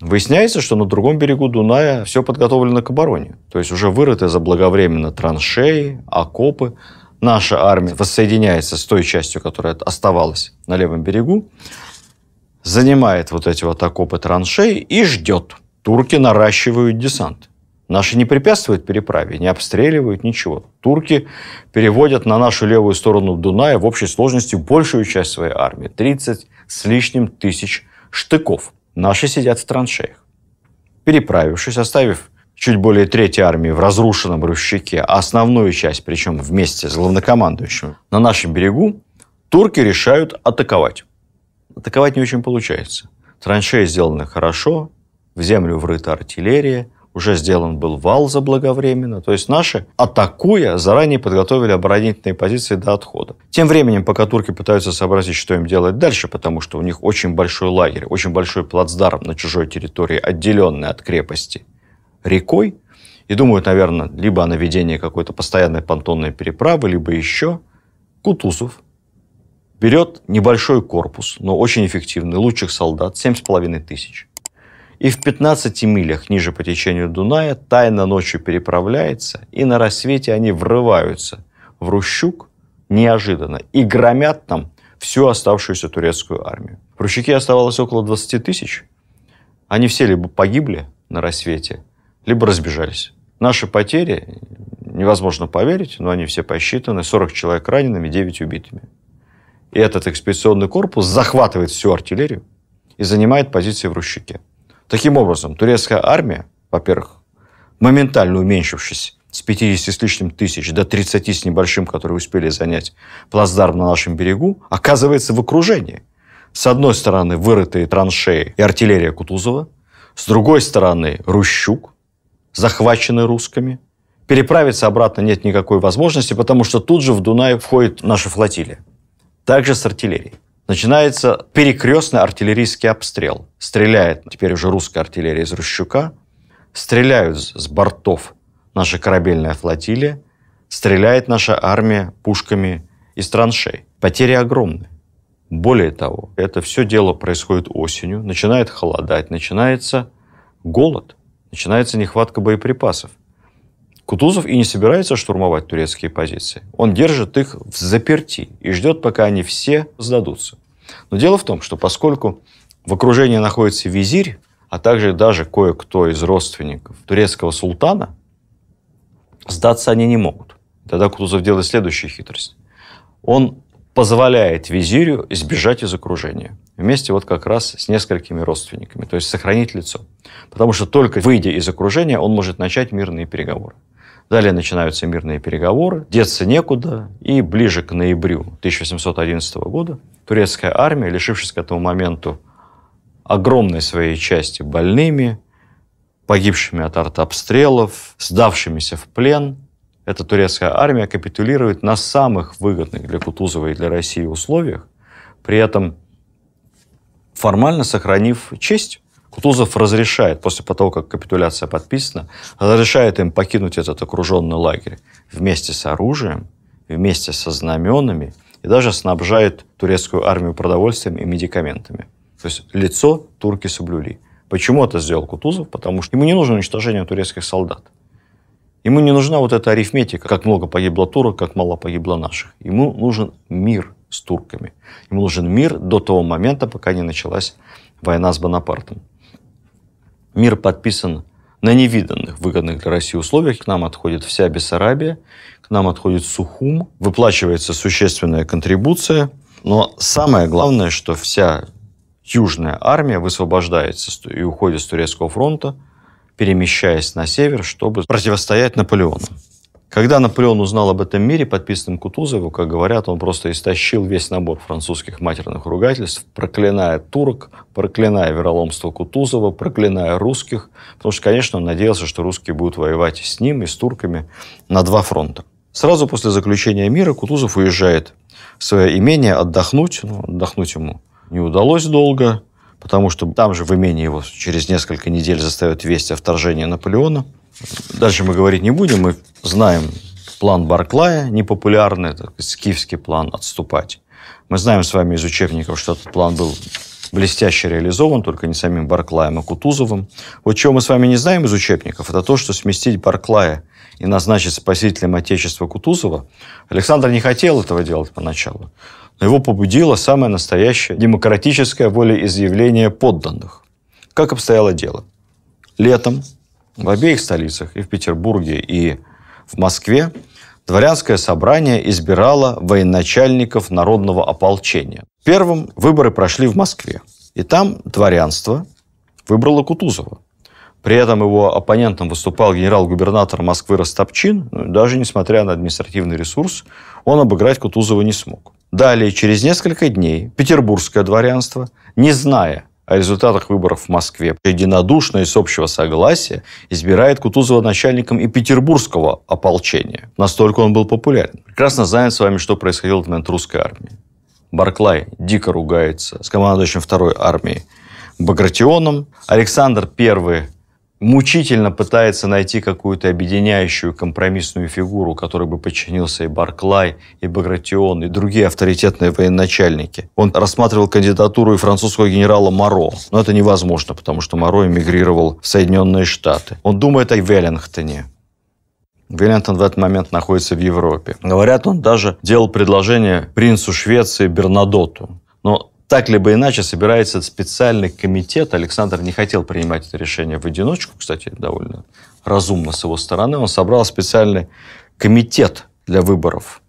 Выясняется, что на другом берегу Дуная все подготовлено к обороне. То есть уже вырыты заблаговременно траншеи, окопы, наша армия воссоединяется с той частью, которая оставалась на левом берегу, занимает вот эти вот окопы траншей и ждет. Турки наращивают десант. Наши не препятствуют переправе, не обстреливают, ничего. Турки переводят на нашу левую сторону Дуная в общей сложности большую часть своей армии. 30 с лишним тысяч штыков. Наши сидят в траншеях. Переправившись, оставив чуть более третьей армии в разрушенном Рущике, а основную часть, причем вместе с главнокомандующим, на нашем берегу, турки решают атаковать. Атаковать не очень получается. Траншеи сделаны хорошо, в землю врыта артиллерия, уже сделан был вал заблаговременно. То есть наши, атакуя, заранее подготовили оборонительные позиции до отхода. Тем временем, пока турки пытаются сообразить, что им делать дальше, потому что у них очень большой лагерь, очень большой плацдарм на чужой территории, отделенный от крепости – рекой и думают, наверное, либо о наведении какой-то постоянной понтонной переправы, либо еще. Кутузов берет небольшой корпус, но очень эффективный, лучших солдат, 7,5 тысяч. И в 15 милях ниже по течению Дуная тайно ночью переправляется, и на рассвете они врываются в Рущук неожиданно и громят там всю оставшуюся турецкую армию. В Рущике оставалось около 20 тысяч. Они все либо погибли на рассвете, либо разбежались. Наши потери, невозможно поверить, но они все посчитаны, 40 человек ранеными, 9 убитыми. И этот экспедиционный корпус захватывает всю артиллерию и занимает позиции в Рущике. Таким образом, турецкая армия, во-первых, моментально уменьшившись с 50 с лишним тысяч до 30 с небольшим, которые успели занять плацдарм на нашем берегу, оказывается в окружении. С одной стороны, вырытые траншеи и артиллерия Кутузова, с другой стороны, Рущук – захвачены русскими. Переправиться обратно нет никакой возможности, потому что тут же в Дунай входит наша флотилия. Также с артиллерией. Начинается перекрестный артиллерийский обстрел. Стреляет теперь уже русская артиллерия из Рущука. Стреляют с бортов наша корабельная флотилия. Стреляет наша армия пушками из траншей. Потери огромные. Более того, это все дело происходит осенью, начинает холодать, начинается голод начинается нехватка боеприпасов. Кутузов и не собирается штурмовать турецкие позиции. Он держит их в заперти и ждет, пока они все сдадутся. Но дело в том, что поскольку в окружении находится визирь, а также даже кое-кто из родственников турецкого султана, сдаться они не могут. Тогда Кутузов делает следующую хитрость. Он позволяет визирю сбежать из окружения. Вместе вот как раз с несколькими родственниками. То есть сохранить лицо. Потому что только выйдя из окружения, он может начать мирные переговоры. Далее начинаются мирные переговоры, деться некуда, и ближе к ноябрю 1811 года турецкая армия, лишившись к этому моменту огромной своей части больными, погибшими от артобстрелов, сдавшимися в плен – эта турецкая армия капитулирует на самых выгодных для Кутузова и для России условиях, при этом формально сохранив честь. Кутузов разрешает, после того, как капитуляция подписана, разрешает им покинуть этот окруженный лагерь вместе с оружием, вместе со знаменами и даже снабжает турецкую армию продовольствием и медикаментами. То есть лицо турки соблюли. Почему это сделал Кутузов? Потому что ему не нужно уничтожение турецких солдат. Ему не нужна вот эта арифметика, как много погибло турок, как мало погибло наших. Ему нужен мир с турками. Ему нужен мир до того момента, пока не началась война с Бонапартом. Мир подписан на невиданных выгодных для России условиях. К нам отходит вся Бессарабия, к нам отходит Сухум, выплачивается существенная контрибуция. Но самое главное, что вся Южная армия высвобождается и уходит с Турецкого фронта – перемещаясь на север, чтобы противостоять Наполеону. Когда Наполеон узнал об этом мире, подписанном Кутузову, как говорят, он просто истощил весь набор французских матерных ругательств, проклиная турок, проклиная вероломство Кутузова, проклиная русских, потому что, конечно, он надеялся, что русские будут воевать с ним и с турками на два фронта. Сразу после заключения мира Кутузов уезжает в свое имение отдохнуть, Но ну, отдохнуть ему не удалось долго, потому что там же в имении его через несколько недель заставят весть о вторжении Наполеона. Дальше мы говорить не будем, мы знаем план Барклая, непопулярный, так скифский план отступать. Мы знаем с вами из учебников, что этот план был блестяще реализован, только не самим Барклаем, а Кутузовым. Вот чего мы с вами не знаем из учебников, это то, что сместить Барклая и назначить спасителем Отечества Кутузова Александр не хотел этого делать поначалу но его побудило самое настоящее демократическое волеизъявление подданных. Как обстояло дело? Летом в обеих столицах, и в Петербурге, и в Москве, дворянское собрание избирало военачальников народного ополчения. Первым выборы прошли в Москве. И там дворянство выбрало Кутузова. При этом его оппонентом выступал генерал-губернатор Москвы Ростопчин. Ну даже несмотря на административный ресурс, он обыграть Кутузова не смог. Далее, через несколько дней, петербургское дворянство, не зная о результатах выборов в Москве, единодушно и с общего согласия избирает Кутузова начальником и петербургского ополчения. Настолько он был популярен. Прекрасно знаем с вами, что происходило в момент русской армии. Барклай дико ругается с командующим второй армии Багратионом. Александр Первый мучительно пытается найти какую-то объединяющую компромиссную фигуру, которой бы подчинился и Барклай, и Багратион, и другие авторитетные военачальники. Он рассматривал кандидатуру и французского генерала Моро, но это невозможно, потому что Моро эмигрировал в Соединенные Штаты. Он думает о Веллингтоне, Веллингтон в этот момент находится в Европе. Говорят, он даже делал предложение принцу Швеции Бернадоту так либо иначе собирается специальный комитет. Александр не хотел принимать это решение в одиночку, кстати, довольно разумно с его стороны. Он собрал специальный комитет для выборов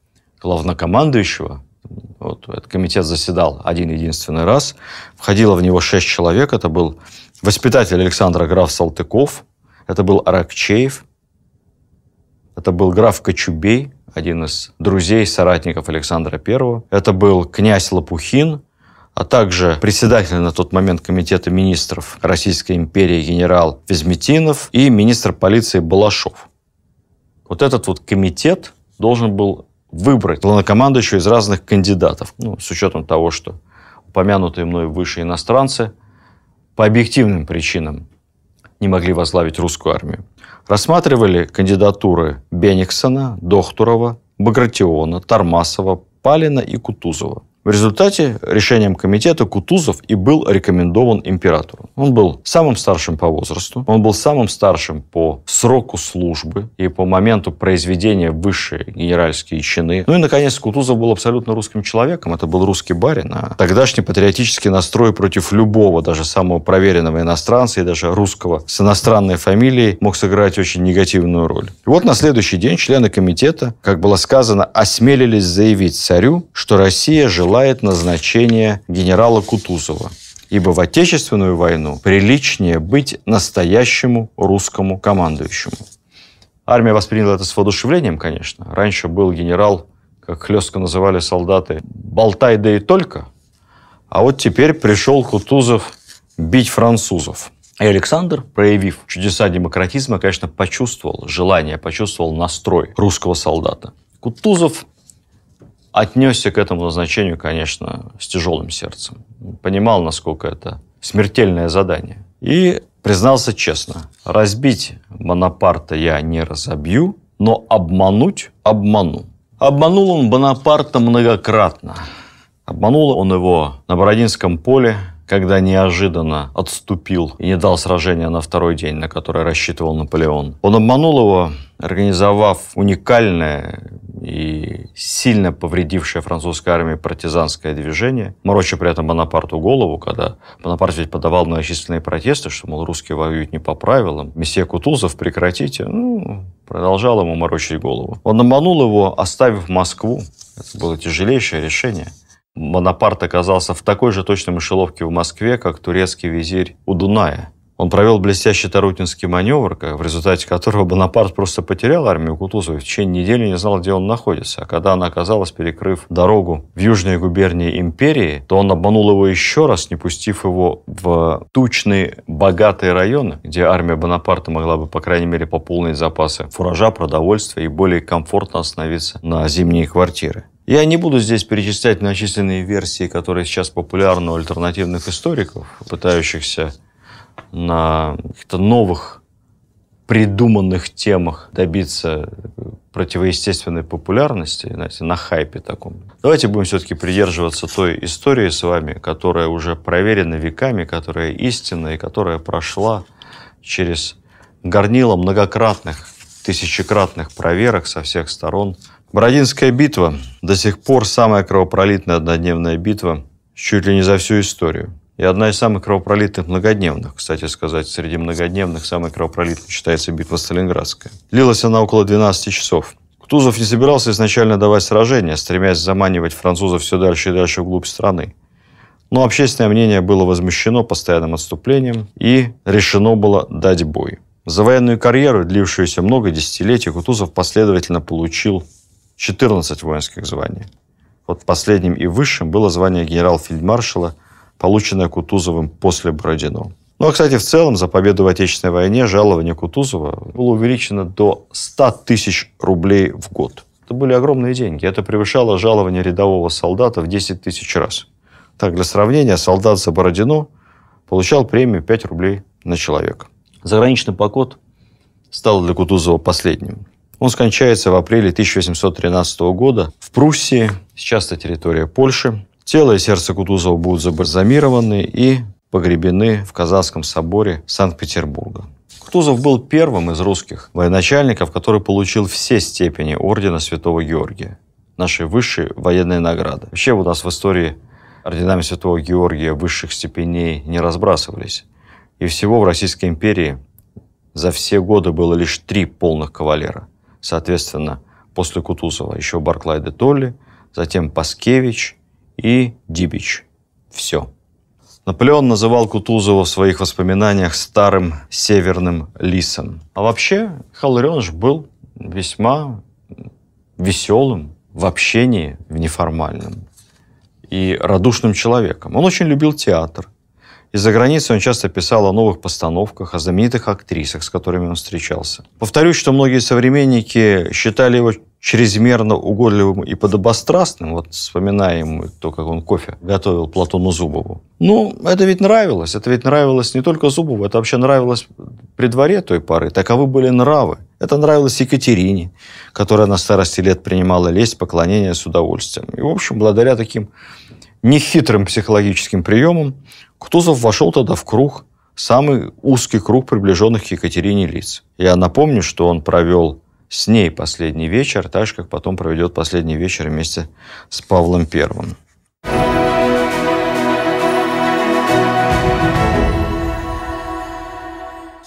главнокомандующего. Вот, этот комитет заседал один-единственный раз. Входило в него шесть человек. Это был воспитатель Александра граф Салтыков, это был Аракчеев, это был граф Кочубей, один из друзей, соратников Александра I. Это был князь Лопухин, а также председатель на тот момент Комитета министров Российской империи генерал Везметинов и министр полиции Балашов. Вот этот вот комитет должен был выбрать главнокомандующего из разных кандидатов, ну, с учетом того, что упомянутые мной выше иностранцы по объективным причинам не могли возглавить русскую армию. Рассматривали кандидатуры Бениксона, Дохтурова, Багратиона, Тармасова, Палина и Кутузова. В результате решением комитета Кутузов и был рекомендован императору. Он был самым старшим по возрасту, он был самым старшим по сроку службы и по моменту произведения высшие генеральские чины. Ну и, наконец, Кутузов был абсолютно русским человеком. Это был русский барин. А тогдашний патриотический настрой против любого, даже самого проверенного иностранца и даже русского с иностранной фамилией мог сыграть очень негативную роль. И вот на следующий день члены комитета, как было сказано, осмелились заявить царю, что Россия желает желает назначения генерала Кутузова ибо в Отечественную войну приличнее быть настоящему русскому командующему. Армия восприняла это с воодушевлением, конечно. Раньше был генерал, как хлестко называли солдаты, «болтай да и только», а вот теперь пришел Кутузов бить французов. И Александр, проявив чудеса демократизма, конечно, почувствовал желание, почувствовал настрой русского солдата. Кутузов отнесся к этому назначению, конечно, с тяжелым сердцем. Понимал, насколько это смертельное задание. И признался честно, разбить Бонапарта я не разобью, но обмануть обману. Обманул он Бонапарта многократно. Обманул он его на Бородинском поле, когда неожиданно отступил и не дал сражения на второй день, на который рассчитывал Наполеон. Он обманул его, организовав уникальное и сильно повредившее французской армии партизанское движение, мороча при этом Бонапарту голову, когда Бонапарт ведь подавал многочисленные протесты, что, мол, русские воюют не по правилам, месье Кутузов, прекратите, ну, продолжал ему морочить голову. Он обманул его, оставив Москву. Это было тяжелейшее решение. Бонапарт оказался в такой же точной мышеловке в Москве, как турецкий визирь у Дуная – он провел блестящий Тарутинский маневр, в результате которого Бонапарт просто потерял армию Кутузова и в течение недели не знал, где он находится. А когда она оказалась, перекрыв дорогу в южной губернии империи, то он обманул его еще раз, не пустив его в тучные, богатые районы, где армия Бонапарта могла бы, по крайней мере, пополнить запасы фуража, продовольствия и более комфортно остановиться на зимние квартиры. Я не буду здесь перечислять начисленные версии, которые сейчас популярны у альтернативных историков, пытающихся на каких-то новых придуманных темах добиться противоестественной популярности, знаете, на хайпе таком. Давайте будем все-таки придерживаться той истории с вами, которая уже проверена веками, которая истинная, и которая прошла через горнило многократных, тысячекратных проверок со всех сторон. Бородинская битва до сих пор самая кровопролитная однодневная битва чуть ли не за всю историю. И одна из самых кровопролитных многодневных, кстати сказать, среди многодневных самой кровопролитной считается битва Сталинградская. Лилась она около 12 часов. Кутузов не собирался изначально давать сражение, стремясь заманивать французов все дальше и дальше вглубь страны. Но общественное мнение было возмущено постоянным отступлением и решено было дать бой. За военную карьеру, длившуюся много десятилетий, Кутузов последовательно получил 14 воинских званий. Вот последним и высшим было звание генерал-фельдмаршала – полученное Кутузовым после Бородино. Ну, а, кстати, в целом за победу в Отечественной войне жалование Кутузова было увеличено до 100 тысяч рублей в год. Это были огромные деньги. Это превышало жалование рядового солдата в 10 тысяч раз. Так, для сравнения, солдат за Бородино получал премию 5 рублей на человека. Заграничный поход стал для Кутузова последним. Он скончается в апреле 1813 года в Пруссии, сейчас это территория Польши. Тело и сердце Кутузова будут забальзамированы и погребены в Казанском соборе Санкт-Петербурга. Кутузов был первым из русских военачальников, который получил все степени ордена Святого Георгия, нашей высшей военной награды. Вообще у нас в истории орденами Святого Георгия высших степеней не разбрасывались. И всего в Российской империи за все годы было лишь три полных кавалера. Соответственно, после Кутузова еще Барклай де Толли, затем Паскевич, и Дибич. Все. Наполеон называл Кутузова в своих воспоминаниях старым северным лисом. А вообще Михаил Ларионович был весьма веселым в общении, в неформальном, и радушным человеком. Он очень любил театр. И за границей он часто писал о новых постановках, о знаменитых актрисах, с которыми он встречался. Повторюсь, что многие современники считали его чрезмерно угодливым и подобострастным, вот вспоминаем то, как он кофе готовил Платону Зубову. Ну, это ведь нравилось. Это ведь нравилось не только Зубову, это вообще нравилось при дворе той поры. Таковы были нравы. Это нравилось Екатерине, которая на старости лет принимала лесть, поклонение с удовольствием. И, в общем, благодаря таким нехитрым психологическим приемам Кутузов вошел тогда в круг, самый узкий круг приближенных к Екатерине лиц. Я напомню, что он провел с ней последний вечер, так же, как потом проведет последний вечер вместе с Павлом Первым.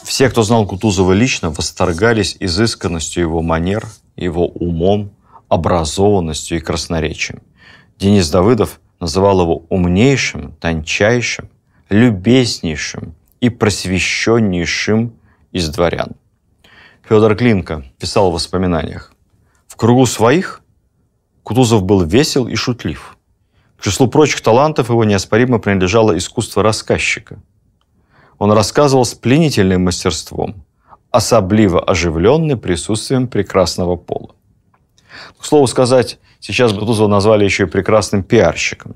Все, кто знал Кутузова лично, восторгались изысканностью его манер, его умом, образованностью и красноречием. Денис Давыдов называл его умнейшим, тончайшим, любезнейшим и просвещеннейшим из дворян. Федор Клинка писал в воспоминаниях. В кругу своих Кутузов был весел и шутлив. К числу прочих талантов его неоспоримо принадлежало искусство рассказчика. Он рассказывал с пленительным мастерством, особливо оживленный присутствием прекрасного пола. К слову сказать, сейчас Бутузова назвали еще и прекрасным пиарщиком.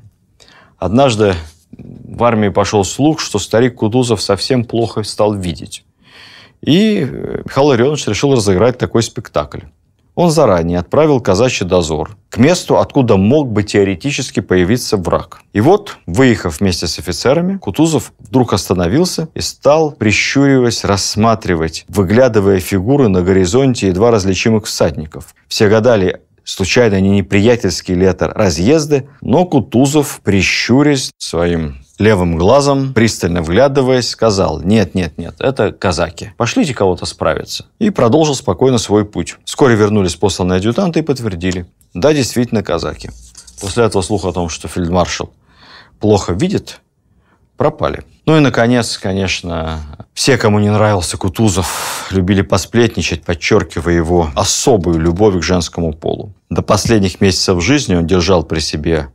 Однажды в армии пошел слух, что старик Кутузов совсем плохо стал видеть. И э, Михаил Ларионович решил разыграть такой спектакль. Он заранее отправил казачий дозор к месту, откуда мог бы теоретически появиться враг. И вот, выехав вместе с офицерами, Кутузов вдруг остановился и стал, прищуриваясь, рассматривать, выглядывая фигуры на горизонте едва различимых всадников. Все гадали, случайно не неприятельские ли это разъезды, но Кутузов, прищурясь своим левым глазом, пристально вглядываясь, сказал «Нет, нет, нет, это казаки. Пошлите кого-то справиться». И продолжил спокойно свой путь. Вскоре вернулись посланные адъютанты и подтвердили «Да, действительно казаки». После этого слух о том, что фельдмаршал плохо видит, пропали. Ну и, наконец, конечно, все, кому не нравился Кутузов, любили посплетничать, подчеркивая его особую любовь к женскому полу. До последних месяцев жизни он держал при себе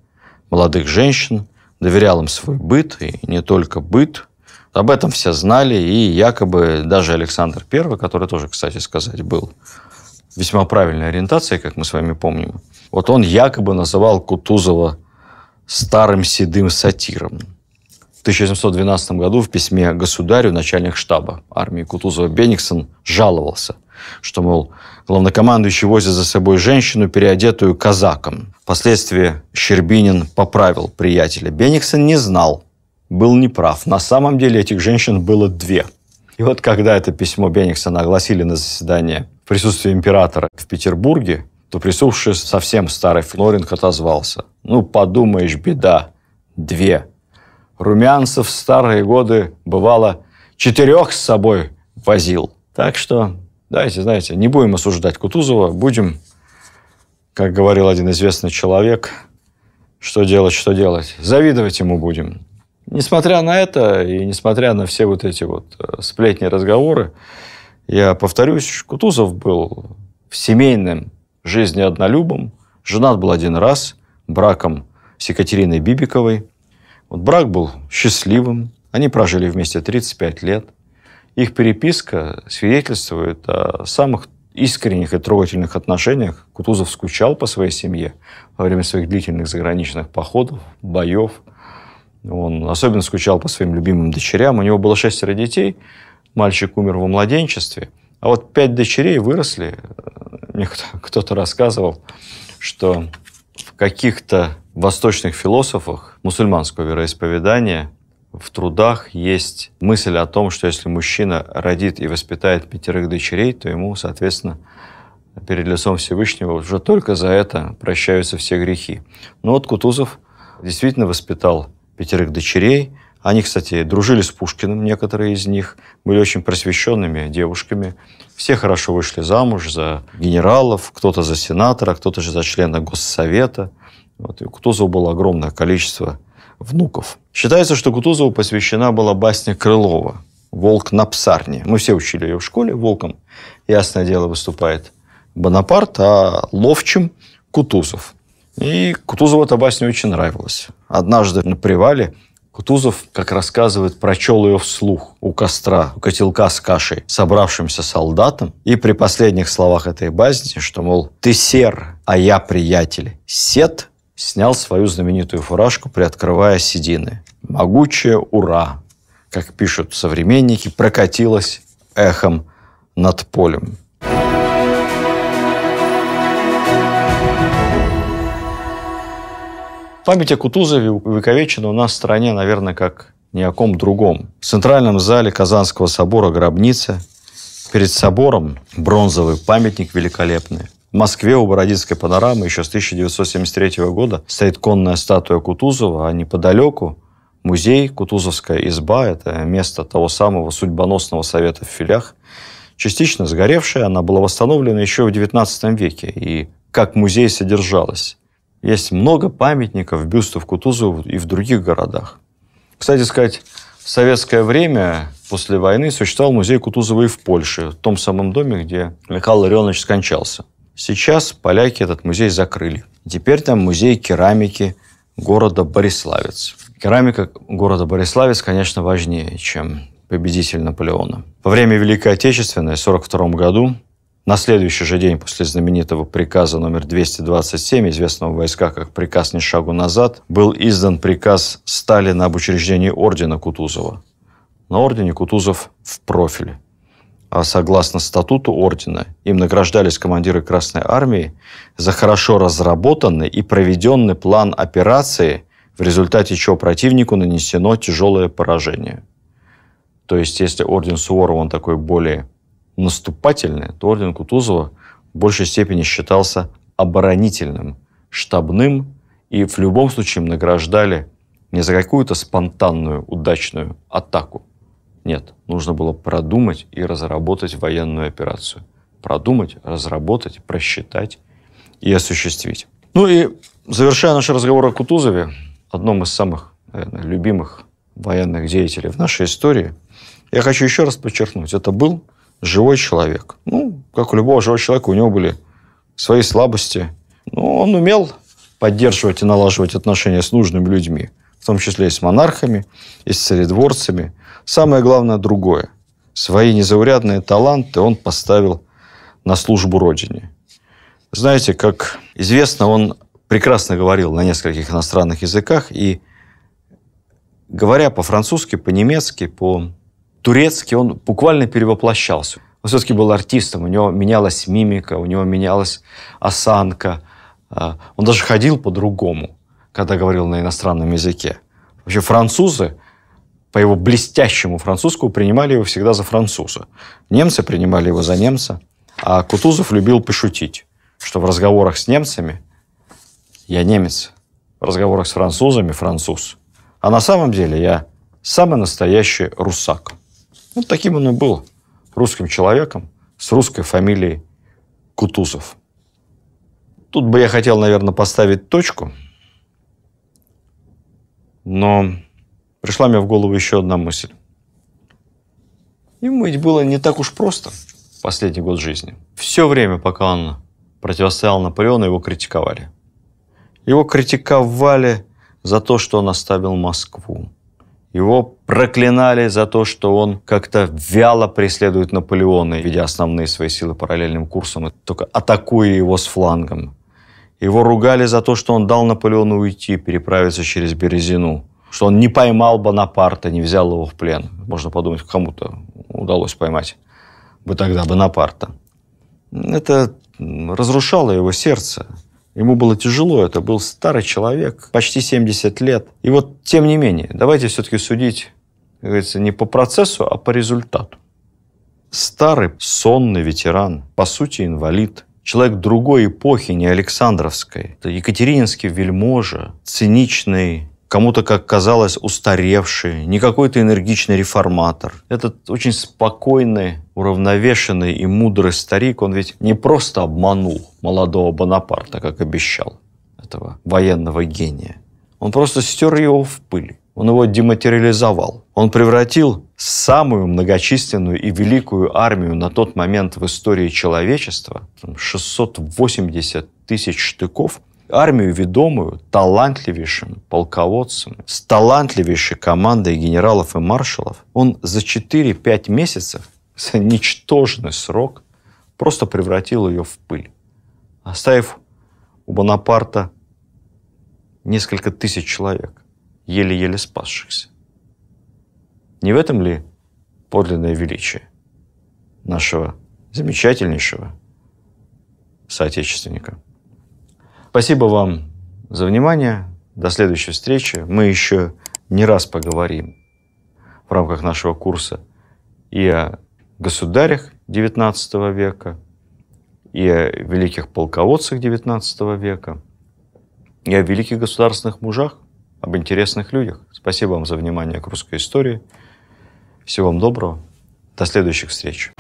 молодых женщин, доверял им свой быт, и не только быт. Об этом все знали, и якобы даже Александр I, который тоже, кстати сказать, был весьма правильной ориентацией, как мы с вами помним, вот он якобы называл Кутузова старым седым сатиром. В 1812 году в письме государю начальник штаба армии Кутузова Бениксон жаловался – что, мол, главнокомандующий возит за собой женщину, переодетую казаком. Впоследствии Щербинин поправил приятеля. Бениксон не знал, был неправ. На самом деле этих женщин было две. И вот когда это письмо Бениксона огласили на заседание в присутствии императора в Петербурге, то присутствующий совсем старый Флоринг отозвался. «Ну, подумаешь, беда. Две. Румянцев в старые годы, бывало, четырех с собой возил. Так что Давайте, знаете, не будем осуждать Кутузова, будем, как говорил один известный человек, что делать, что делать, завидовать ему будем. Несмотря на это и несмотря на все вот эти вот э, сплетни, разговоры, я повторюсь, Кутузов был в семейном жизни однолюбом, женат был один раз, браком с Екатериной Бибиковой. Вот брак был счастливым, они прожили вместе 35 лет – их переписка свидетельствует о самых искренних и трогательных отношениях. Кутузов скучал по своей семье во время своих длительных заграничных походов, боев. Он особенно скучал по своим любимым дочерям. У него было шестеро детей. Мальчик умер во младенчестве. А вот пять дочерей выросли. Мне кто-то рассказывал, что в каких-то восточных философах мусульманского вероисповедания – в трудах есть мысль о том, что если мужчина родит и воспитает пятерых дочерей, то ему, соответственно, перед лицом Всевышнего уже только за это прощаются все грехи. Но вот Кутузов действительно воспитал пятерых дочерей. Они, кстати, дружили с Пушкиным, некоторые из них были очень просвещенными девушками. Все хорошо вышли замуж за генералов, кто-то за сенатора, кто-то же за члена Госсовета. Вот. И у Кутузова было огромное количество внуков. Считается, что Кутузову посвящена была басня Крылова «Волк на псарне». Мы все учили ее в школе волком. Ясное дело, выступает Бонапарт, а ловчим – Кутузов. И Кутузову эта басня очень нравилась. Однажды на привале Кутузов, как рассказывает, прочел ее вслух у костра, у котелка с кашей, собравшимся солдатам. И при последних словах этой басни, что, мол, «ты сер, а я приятель, сет, снял свою знаменитую фуражку, приоткрывая седины. Могучее «Ура!», как пишут современники, прокатилось эхом над полем. Память о Кутузове увековечена у нас в стране, наверное, как ни о ком другом. В центральном зале Казанского собора гробница. Перед собором бронзовый памятник великолепный. В Москве у Бородинской панорамы еще с 1973 года стоит конная статуя Кутузова, а неподалеку музей Кутузовская изба – это место того самого судьбоносного совета в филях. Частично сгоревшая, она была восстановлена еще в XIX веке и как музей содержалась. Есть много памятников, бюстов Кутузову и в других городах. Кстати сказать, в советское время, после войны, существовал музей Кутузова и в Польше, в том самом доме, где Михаил Ларионович скончался. Сейчас поляки этот музей закрыли. Теперь там музей керамики города Бориславец. Керамика города Бориславец, конечно, важнее, чем победитель Наполеона. Во время Великой Отечественной, в 1942 году, на следующий же день после знаменитого приказа номер 227, известного в войсках как приказ «Ни шагу назад», был издан приказ Сталина об учреждении ордена Кутузова. На ордене Кутузов в профиле – а согласно статуту ордена, им награждались командиры Красной Армии за хорошо разработанный и проведенный план операции, в результате чего противнику нанесено тяжелое поражение. То есть, если орден Суворова, он такой более наступательный, то орден Кутузова в большей степени считался оборонительным, штабным, и в любом случае им награждали не за какую-то спонтанную удачную атаку, нет, нужно было продумать и разработать военную операцию. Продумать, разработать, просчитать и осуществить. Ну и завершая наш разговор о Кутузове, одном из самых, наверное, любимых военных деятелей в нашей истории, я хочу еще раз подчеркнуть, это был живой человек. Ну, как у любого живого человека, у него были свои слабости, но он умел поддерживать и налаживать отношения с нужными людьми, в том числе и с монархами, и с царедворцами, Самое главное другое. Свои незаурядные таланты он поставил на службу Родине. Знаете, как известно, он прекрасно говорил на нескольких иностранных языках, и говоря по-французски, по-немецки, по-турецки, он буквально перевоплощался. Он все-таки был артистом, у него менялась мимика, у него менялась осанка. А, он даже ходил по-другому, когда говорил на иностранном языке. Вообще французы по его блестящему французскому принимали его всегда за француза. Немцы принимали его за немца, а Кутузов любил пошутить, что в разговорах с немцами я немец, в разговорах с французами француз. А на самом деле я самый настоящий русак. Вот таким он и был, русским человеком с русской фамилией Кутузов. Тут бы я хотел, наверное, поставить точку, но пришла мне в голову еще одна мысль. Ему ведь было не так уж просто последний год жизни. Все время, пока он противостоял Наполеону, его критиковали. Его критиковали за то, что он оставил Москву. Его проклинали за то, что он как-то вяло преследует Наполеона, ведя основные свои силы параллельным курсом, и только атакуя его с флангом. Его ругали за то, что он дал Наполеону уйти, переправиться через Березину что он не поймал Бонапарта, не взял его в плен. Можно подумать, кому-то удалось поймать бы тогда Бонапарта. Это разрушало его сердце. Ему было тяжело, это был старый человек, почти 70 лет. И вот, тем не менее, давайте все-таки судить, как говорится, не по процессу, а по результату. Старый, сонный ветеран, по сути, инвалид, человек другой эпохи, не Александровской, екатерининский вельможа, циничный кому-то, как казалось, устаревший, не какой-то энергичный реформатор. Этот очень спокойный, уравновешенный и мудрый старик, он ведь не просто обманул молодого Бонапарта, как обещал, этого военного гения. Он просто стер его в пыль. Он его дематериализовал. Он превратил самую многочисленную и великую армию на тот момент в истории человечества, 680 тысяч штыков, армию ведомую талантливейшими полководцами, с талантливейшей командой генералов и маршалов, он за 4-5 месяцев, за ничтожный срок, просто превратил ее в пыль, оставив у Бонапарта несколько тысяч человек, еле-еле спасшихся. Не в этом ли подлинное величие нашего замечательнейшего соотечественника? Спасибо вам за внимание. До следующей встречи. Мы еще не раз поговорим в рамках нашего курса и о государях XIX века, и о великих полководцах XIX века, и о великих государственных мужах, об интересных людях. Спасибо вам за внимание к русской истории. Всего вам доброго. До следующих встреч.